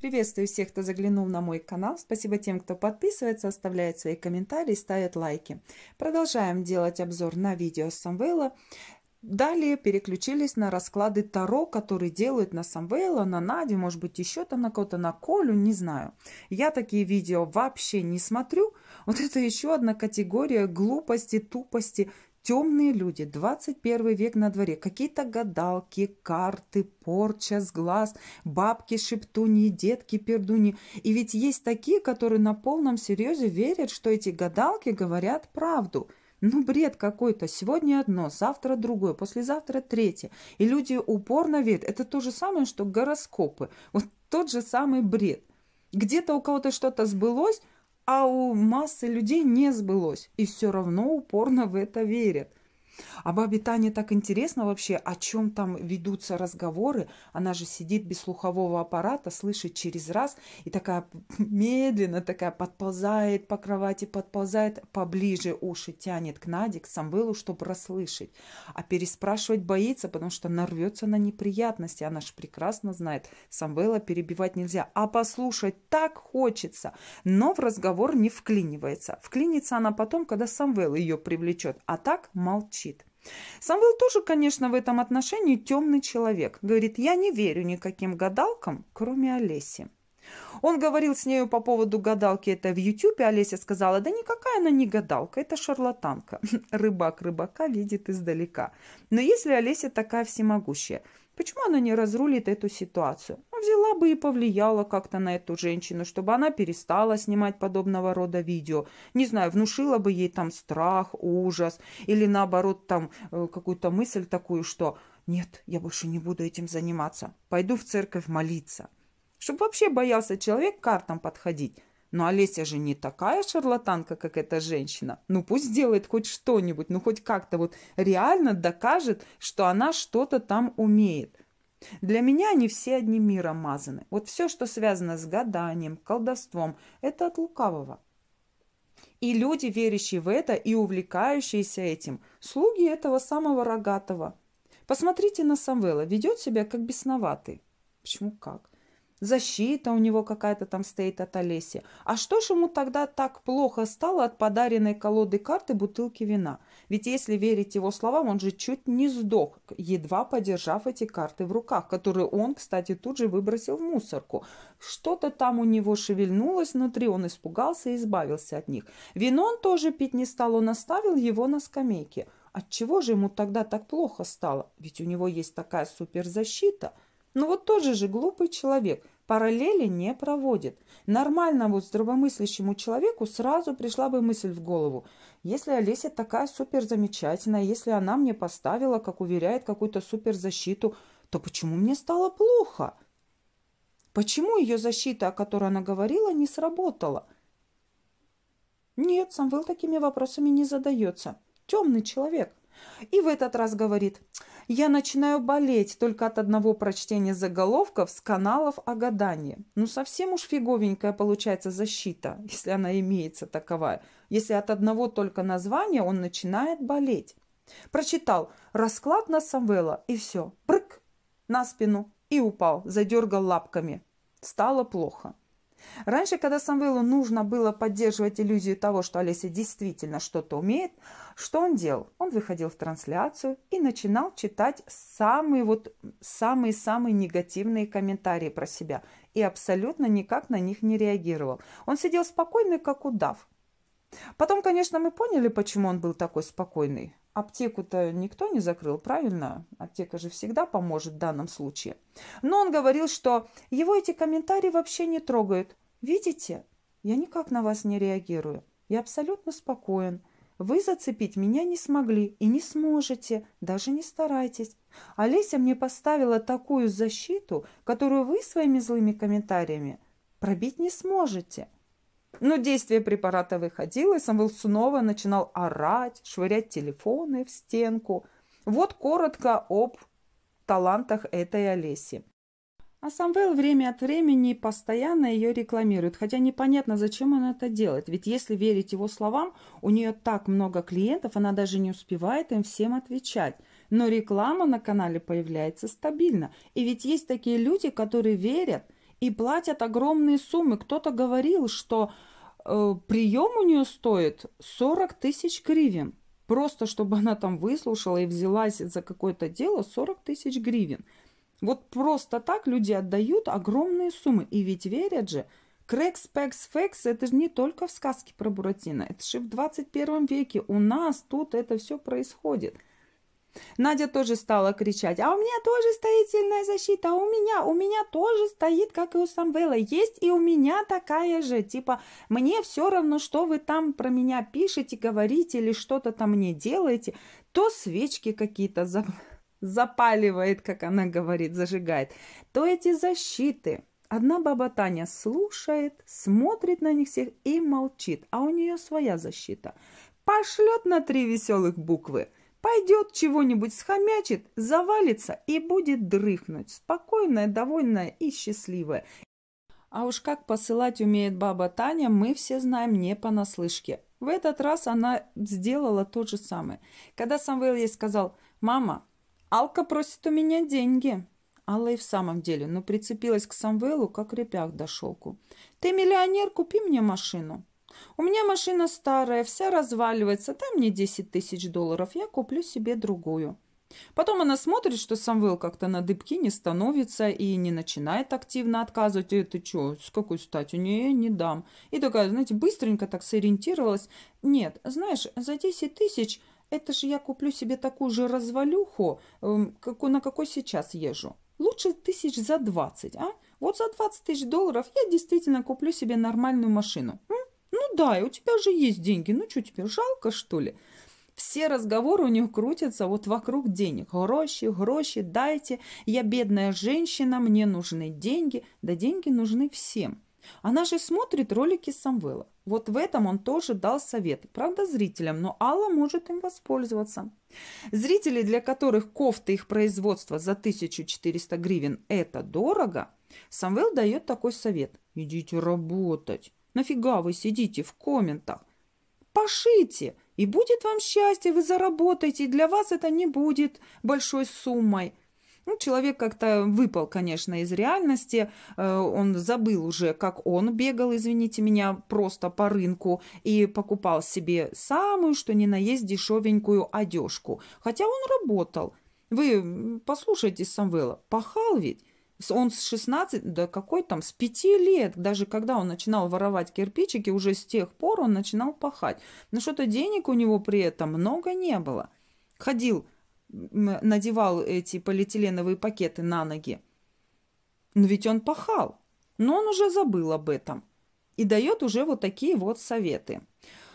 Приветствую всех, кто заглянул на мой канал. Спасибо тем, кто подписывается, оставляет свои комментарии, ставит лайки. Продолжаем делать обзор на видео с Самвела. Далее переключились на расклады Таро, которые делают на Самвела, на Нади, может быть, еще там на кого-то, на Колю, не знаю. Я такие видео вообще не смотрю. Вот это еще одна категория глупости, тупости. Темные люди, 21 век на дворе, какие-то гадалки, карты, порча с глаз, бабки, шептуни, детки, пердуни. И ведь есть такие, которые на полном серьезе верят, что эти гадалки говорят правду. Ну, бред какой-то. Сегодня одно, завтра другое, послезавтра третье. И люди упорно верят. Это то же самое, что гороскопы. Вот тот же самый бред. Где-то у кого-то что-то сбылось, а у массы людей не сбылось, и все равно упорно в это верят. А Бабе обитании так интересно вообще, о чем там ведутся разговоры. Она же сидит без слухового аппарата, слышит через раз и такая медленно такая подползает по кровати, подползает, поближе уши тянет к Наде, к Самвелу, чтобы расслышать. А переспрашивать боится, потому что нарвется на неприятности. Она же прекрасно знает, Самвела перебивать нельзя. А послушать так хочется, но в разговор не вклинивается. Вклинится она потом, когда Самвел ее привлечет, а так молчит. Самвел тоже, конечно, в этом отношении темный человек. Говорит, я не верю никаким гадалкам, кроме Олеси. Он говорил с нею по поводу гадалки, это в Ютьюбе Олеся сказала, да никакая она не гадалка, это шарлатанка. Рыбак рыбака видит издалека. Но если Олеся такая всемогущая, Почему она не разрулит эту ситуацию? Ну, взяла бы и повлияла как-то на эту женщину, чтобы она перестала снимать подобного рода видео. Не знаю, внушила бы ей там страх, ужас или наоборот там э, какую-то мысль такую, что «нет, я больше не буду этим заниматься, пойду в церковь молиться». Чтобы вообще боялся человек картам подходить. Но «Ну, Олеся же не такая шарлатанка, как эта женщина. Ну пусть сделает хоть что-нибудь, ну хоть как-то вот реально докажет, что она что-то там умеет. Для меня они все одним миром мазаны. Вот все, что связано с гаданием, колдовством, это от лукавого. И люди, верящие в это и увлекающиеся этим, слуги этого самого рогатого. Посмотрите на Самвела, ведет себя как бесноватый. Почему как? защита у него какая-то там стоит от Олеси. А что ж ему тогда так плохо стало от подаренной колоды карты бутылки вина? Ведь если верить его словам, он же чуть не сдох, едва подержав эти карты в руках, которые он, кстати, тут же выбросил в мусорку. Что-то там у него шевельнулось внутри, он испугался и избавился от них. Вино он тоже пить не стал, он оставил его на скамейке. Отчего же ему тогда так плохо стало? Ведь у него есть такая суперзащита ну – но вот тоже же глупый человек параллели не проводит. Нормальному здравомыслящему человеку сразу пришла бы мысль в голову. Если Олеся такая супер замечательная, если она мне поставила, как уверяет, какую-то суперзащиту, то почему мне стало плохо? Почему ее защита, о которой она говорила, не сработала? Нет, Самвел такими вопросами не задается. Темный человек. И в этот раз говорит, я начинаю болеть только от одного прочтения заголовков с каналов о гадании. Ну совсем уж фиговенькая получается защита, если она имеется таковая. Если от одного только названия он начинает болеть. Прочитал расклад на Самвела и все, прыг, на спину и упал, задергал лапками. Стало плохо. Раньше, когда Самвелу нужно было поддерживать иллюзию того, что Олеся действительно что-то умеет, что он делал? Он выходил в трансляцию и начинал читать самые вот самые-самые негативные комментарии про себя и абсолютно никак на них не реагировал. Он сидел спокойный, как удав. Потом, конечно, мы поняли, почему он был такой спокойный. Аптеку-то никто не закрыл, правильно? Аптека же всегда поможет в данном случае. Но он говорил, что его эти комментарии вообще не трогают. Видите, я никак на вас не реагирую. Я абсолютно спокоен. Вы зацепить меня не смогли и не сможете, даже не старайтесь. Олеся мне поставила такую защиту, которую вы своими злыми комментариями пробить не сможете. Но действие препарата выходило, и Самвел снова начинал орать, швырять телефоны в стенку. Вот коротко об талантах этой Олеси. А Самвел время от времени постоянно ее рекламирует, хотя непонятно, зачем он это делает. Ведь если верить его словам, у нее так много клиентов, она даже не успевает им всем отвечать. Но реклама на канале появляется стабильно. И ведь есть такие люди, которые верят и платят огромные суммы. Кто-то говорил, что э, прием у нее стоит 40 тысяч гривен. Просто чтобы она там выслушала и взялась за какое-то дело 40 тысяч гривен – вот просто так люди отдают огромные суммы. И ведь верят же. Крекс, пекс, фекс – это же не только в сказке про Буратино. Это же в 21 веке. У нас тут это все происходит. Надя тоже стала кричать. «А у меня тоже стоит сильная защита! А у меня, у меня тоже стоит, как и у Самвела. Есть и у меня такая же. Типа, мне все равно, что вы там про меня пишете, говорите или что-то там мне делаете. То свечки какие-то за запаливает, как она говорит, зажигает, то эти защиты. Одна баба Таня слушает, смотрит на них всех и молчит, а у нее своя защита. Пошлет на три веселых буквы, пойдет чего-нибудь схомячит, завалится и будет дрыхнуть, спокойная, довольная и счастливая. А уж как посылать умеет баба Таня, мы все знаем не понаслышке. В этот раз она сделала то же самое. Когда Самвел ей сказал, «Мама, Алка просит у меня деньги. Алла и в самом деле, но ну, прицепилась к Самвелу, как репях до шелку. Ты миллионер, купи мне машину. У меня машина старая, вся разваливается, дай мне 10 тысяч долларов, я куплю себе другую. Потом она смотрит, что Самвел как-то на дыбки не становится и не начинает активно отказывать. «Э, ты чё, с какой стати? Не, не дам». И такая, знаете, быстренько так сориентировалась. «Нет, знаешь, за 10 тысяч это же я куплю себе такую же развалюху, эм, на какой сейчас езжу. Лучше тысяч за двадцать, а? Вот за двадцать тысяч долларов я действительно куплю себе нормальную машину. Ну да, у тебя же есть деньги. Ну что тебе, жалко что ли? Все разговоры у них крутятся вот вокруг денег. Гроши, гроши, дайте. Я бедная женщина, мне нужны деньги. Да деньги нужны всем. Она же смотрит ролики Самвела. Вот в этом он тоже дал совет, правда, зрителям, но Алла может им воспользоваться. Зрители, для которых кофты их производства за 1400 гривен – это дорого, Самвел дает такой совет. «Идите работать. Нафига вы сидите в комментах? Пошите, и будет вам счастье, вы заработаете, и для вас это не будет большой суммой». Ну, человек как-то выпал, конечно, из реальности. Э, он забыл уже, как он бегал, извините меня, просто по рынку и покупал себе самую, что ни на есть, дешевенькую одежку. Хотя он работал. Вы послушайте Самвела, пахал ведь. Он с 16, да какой там, с 5 лет, даже когда он начинал воровать кирпичики, уже с тех пор он начинал пахать. Но что-то денег у него при этом много не было. Ходил надевал эти полиэтиленовые пакеты на ноги. Но ведь он пахал, но он уже забыл об этом и дает уже вот такие вот советы.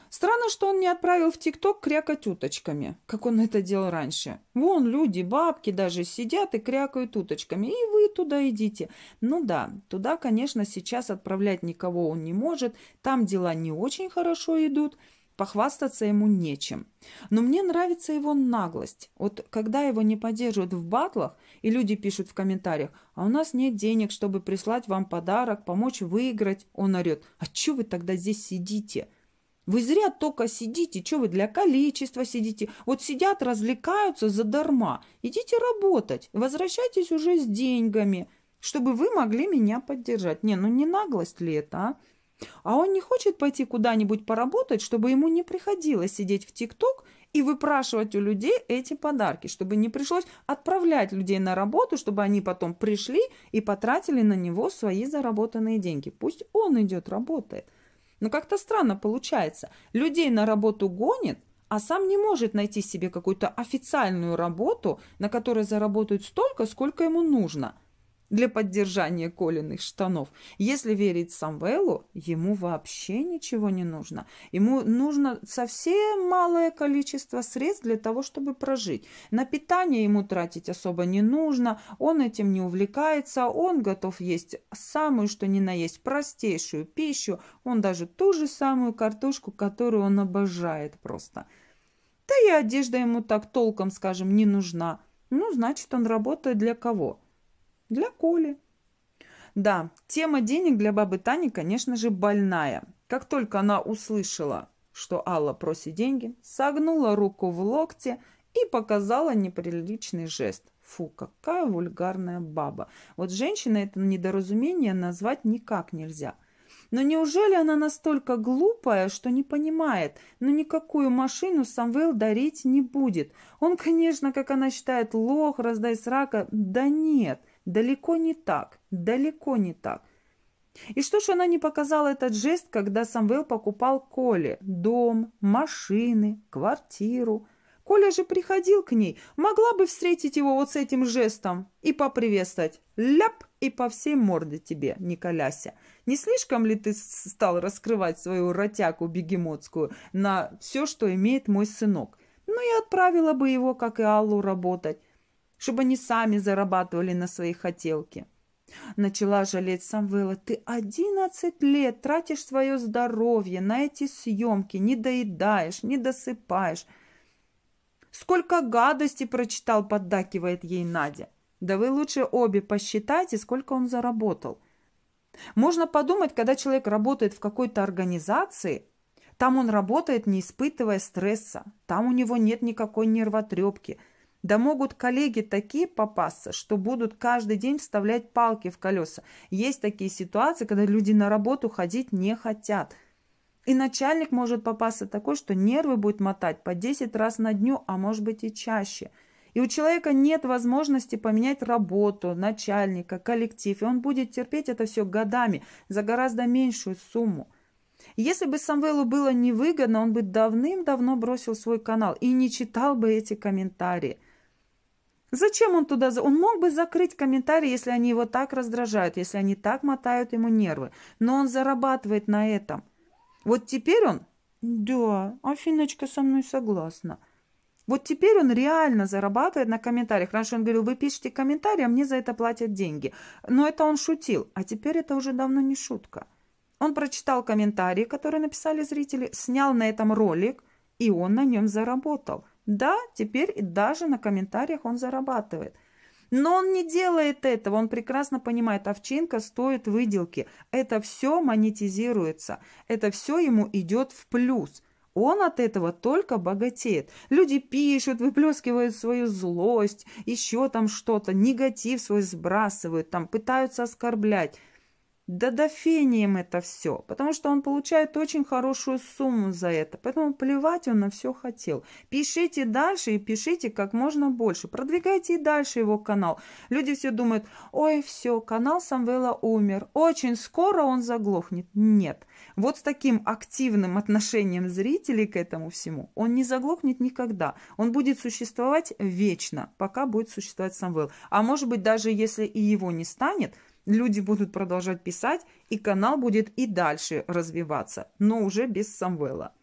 Странно, что он не отправил в ТикТок крякать уточками, как он это делал раньше. Вон люди, бабки даже сидят и крякают уточками, и вы туда идите. Ну да, туда, конечно, сейчас отправлять никого он не может, там дела не очень хорошо идут – Похвастаться ему нечем. Но мне нравится его наглость. Вот когда его не поддерживают в батлах, и люди пишут в комментариях, а у нас нет денег, чтобы прислать вам подарок, помочь выиграть, он орет, а что вы тогда здесь сидите? Вы зря только сидите, что вы для количества сидите. Вот сидят, развлекаются задарма. Идите работать, возвращайтесь уже с деньгами, чтобы вы могли меня поддержать. Не, ну не наглость ли это, а? А он не хочет пойти куда-нибудь поработать, чтобы ему не приходилось сидеть в ТикТок и выпрашивать у людей эти подарки, чтобы не пришлось отправлять людей на работу, чтобы они потом пришли и потратили на него свои заработанные деньги. Пусть он идет, работает. Но как-то странно получается. Людей на работу гонит, а сам не может найти себе какую-то официальную работу, на которой заработают столько, сколько ему нужно – для поддержания коленных штанов. Если верить Самвелу, ему вообще ничего не нужно. Ему нужно совсем малое количество средств для того, чтобы прожить. На питание ему тратить особо не нужно, он этим не увлекается, он готов есть самую, что ни на есть, простейшую пищу, он даже ту же самую картошку, которую он обожает просто. Да и одежда ему так толком, скажем, не нужна. Ну, значит, он работает для кого? Для Коли. Да, тема денег для бабы Тани, конечно же, больная. Как только она услышала, что Алла просит деньги, согнула руку в локте и показала неприличный жест. Фу, какая вульгарная баба. Вот женщина это недоразумение назвать никак нельзя. Но неужели она настолько глупая, что не понимает? Но ну, никакую машину Самвел дарить не будет. Он, конечно, как она считает, лох, раздай срака. Да нет – Далеко не так, далеко не так. И что ж она не показала этот жест, когда Самвел покупал Коле дом, машины, квартиру? Коля же приходил к ней, могла бы встретить его вот с этим жестом и поприветствовать. Ляп и по всей морде тебе, Николяся. Не слишком ли ты стал раскрывать свою ротяку бегемотскую на все, что имеет мой сынок? Ну и отправила бы его, как и Аллу, работать чтобы они сами зарабатывали на свои хотелки. Начала жалеть Самвела. Ты одиннадцать лет тратишь свое здоровье на эти съемки, не доедаешь, не досыпаешь. Сколько гадостей прочитал, поддакивает ей Надя. Да вы лучше обе посчитайте, сколько он заработал. Можно подумать, когда человек работает в какой-то организации, там он работает, не испытывая стресса, там у него нет никакой нервотрепки – да могут коллеги такие попасться, что будут каждый день вставлять палки в колеса. Есть такие ситуации, когда люди на работу ходить не хотят. И начальник может попасться такой, что нервы будет мотать по 10 раз на дню, а может быть и чаще. И у человека нет возможности поменять работу, начальника, коллектив. И он будет терпеть это все годами за гораздо меньшую сумму. Если бы Самвелу было невыгодно, он бы давным-давно бросил свой канал и не читал бы эти комментарии. Зачем он туда... Он мог бы закрыть комментарии, если они его так раздражают, если они так мотают ему нервы. Но он зарабатывает на этом. Вот теперь он... Да, Афиночка со мной согласна. Вот теперь он реально зарабатывает на комментариях. Раньше он говорил, вы пишете комментарии, а мне за это платят деньги. Но это он шутил. А теперь это уже давно не шутка. Он прочитал комментарии, которые написали зрители, снял на этом ролик, и он на нем заработал – да, теперь и даже на комментариях он зарабатывает. Но он не делает этого, он прекрасно понимает, овчинка стоит выделки. Это все монетизируется, это все ему идет в плюс. Он от этого только богатеет. Люди пишут, выплескивают свою злость, еще там что-то, негатив свой сбрасывают, там пытаются оскорблять дофением это все, потому что он получает очень хорошую сумму за это, поэтому плевать он на все хотел. Пишите дальше и пишите как можно больше, продвигайте и дальше его канал. Люди все думают, ой, все, канал Самвела умер, очень скоро он заглохнет. Нет, вот с таким активным отношением зрителей к этому всему он не заглохнет никогда, он будет существовать вечно, пока будет существовать Самвел. А может быть, даже если и его не станет – люди будут продолжать писать, и канал будет и дальше развиваться, но уже без Самвела.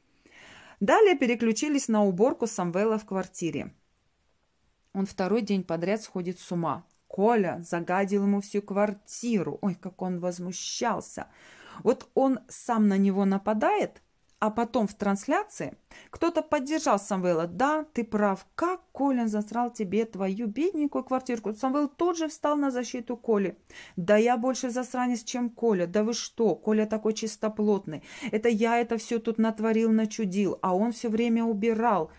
Далее переключились на уборку Самвела в квартире. Он второй день подряд сходит с ума. Коля загадил ему всю квартиру. Ой, как он возмущался. Вот он сам на него нападает – а потом в трансляции кто-то поддержал Самвела. Да, ты прав, как Колин засрал тебе твою бедненькую квартирку. Самвел тот же встал на защиту Коли. Да я больше засранец, чем Коля. Да вы что, Коля такой чистоплотный. Это я это все тут натворил, начудил, а он все время убирал.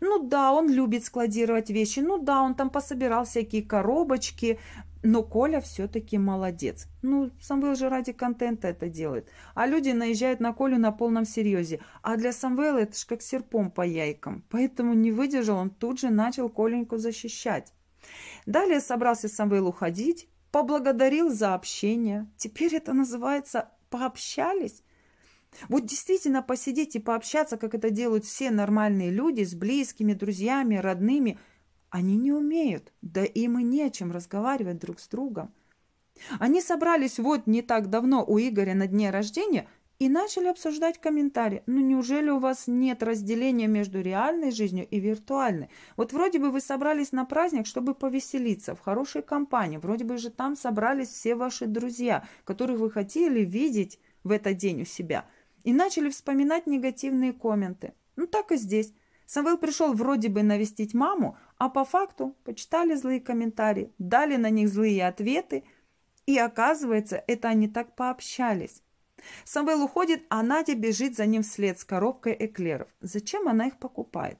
Ну да, он любит складировать вещи, ну да, он там пособирал всякие коробочки, но Коля все-таки молодец. Ну, Самвел же ради контента это делает. А люди наезжают на Колю на полном серьезе. А для Самвела это ж как серпом по яйкам. Поэтому не выдержал, он тут же начал Коленьку защищать. Далее собрался Самвел уходить, поблагодарил за общение. Теперь это называется «пообщались». Вот действительно посидеть и пообщаться, как это делают все нормальные люди с близкими, друзьями, родными – они не умеют, да им и нечем разговаривать друг с другом. Они собрались вот не так давно у Игоря на дне рождения и начали обсуждать комментарии. Ну неужели у вас нет разделения между реальной жизнью и виртуальной? Вот вроде бы вы собрались на праздник, чтобы повеселиться, в хорошей компании. Вроде бы же там собрались все ваши друзья, которых вы хотели видеть в этот день у себя. И начали вспоминать негативные комменты. Ну так и здесь. Самвел пришел вроде бы навестить маму, а по факту почитали злые комментарии, дали на них злые ответы, и оказывается, это они так пообщались. Самвел уходит, а Надя бежит за ним вслед с коробкой эклеров. Зачем она их покупает?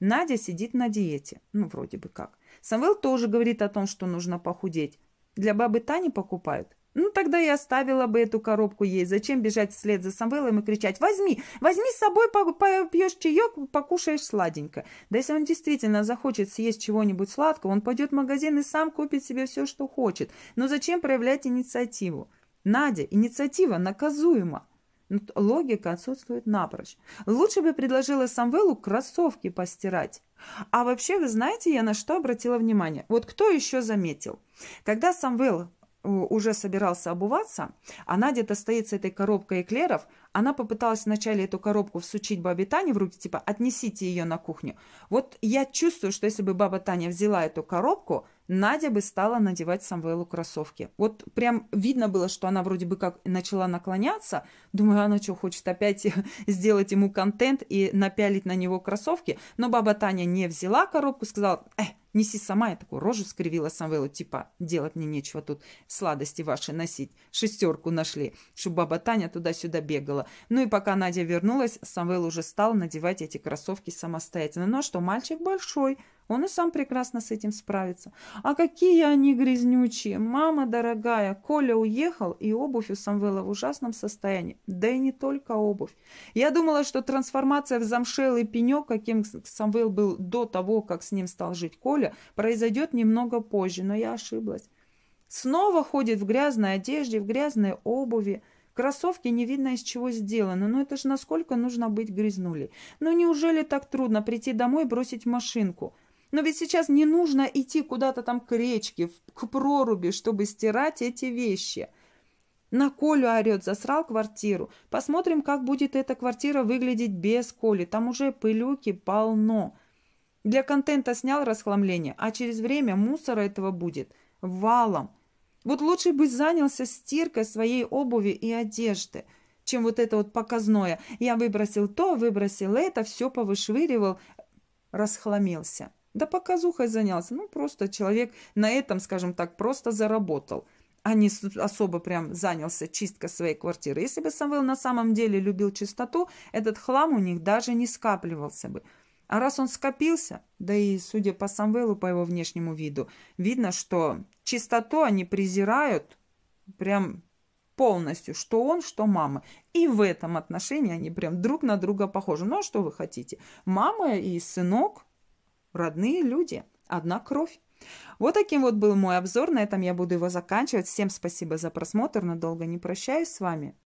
Надя сидит на диете. Ну, вроде бы как. Самвел тоже говорит о том, что нужно похудеть. Для бабы Тани покупают. Ну, тогда я оставила бы эту коробку ей. Зачем бежать вслед за Самвелом и кричать «Возьми! Возьми с собой, попьешь чаек, покушаешь сладенько». Да если он действительно захочет съесть чего-нибудь сладкого, он пойдет в магазин и сам купит себе все, что хочет. Но зачем проявлять инициативу? Надя, инициатива наказуема. Логика отсутствует напрочь. Лучше бы предложила Самвелу кроссовки постирать. А вообще, вы знаете, я на что обратила внимание? Вот кто еще заметил? Когда Самвел уже собирался обуваться, а Надя-то стоит с этой коробкой эклеров. Она попыталась вначале эту коробку всучить бабе Тане в руки, типа «отнесите ее на кухню». Вот я чувствую, что если бы баба Таня взяла эту коробку, Надя бы стала надевать Самвелу кроссовки. Вот прям видно было, что она вроде бы как начала наклоняться. Думаю, она что, хочет опять сделать ему контент и напялить на него кроссовки? Но баба Таня не взяла коробку, сказала «э, Неси сама, я такую рожу скривила Самвелу, типа, делать мне нечего тут, сладости ваши носить. Шестерку нашли, чтобы баба Таня туда-сюда бегала. Ну и пока Надя вернулась, Самвел уже стал надевать эти кроссовки самостоятельно. Но ну а что, мальчик большой, он и сам прекрасно с этим справится. А какие они грязнючие! Мама дорогая, Коля уехал, и обувь у Самвела в ужасном состоянии. Да и не только обувь. Я думала, что трансформация в замшелый пенек, каким Самвел был до того, как с ним стал жить Коля, произойдет немного позже, но я ошиблась. Снова ходит в грязной одежде, в грязной обуви. Кроссовки не видно из чего сделаны, но это же насколько нужно быть грязнули. Ну неужели так трудно прийти домой и бросить машинку? Но ведь сейчас не нужно идти куда-то там к речке, к проруби, чтобы стирать эти вещи. На Колю орет, засрал квартиру. Посмотрим, как будет эта квартира выглядеть без Коли. Там уже пылюки полно. Для контента снял расхламление, а через время мусора этого будет валом. Вот лучше бы занялся стиркой своей обуви и одежды, чем вот это вот показное. Я выбросил то, выбросил это, все повышвыривал, расхламился. Да показухой занялся. Ну, просто человек на этом, скажем так, просто заработал а не особо прям занялся чисткой своей квартиры. Если бы Самвел на самом деле любил чистоту, этот хлам у них даже не скапливался бы. А раз он скопился, да и судя по Самвелу, по его внешнему виду, видно, что чистоту они презирают прям полностью, что он, что мама. И в этом отношении они прям друг на друга похожи. Ну а что вы хотите? Мама и сынок Родные люди, одна кровь. Вот таким вот был мой обзор. На этом я буду его заканчивать. Всем спасибо за просмотр. Надолго не прощаюсь с вами.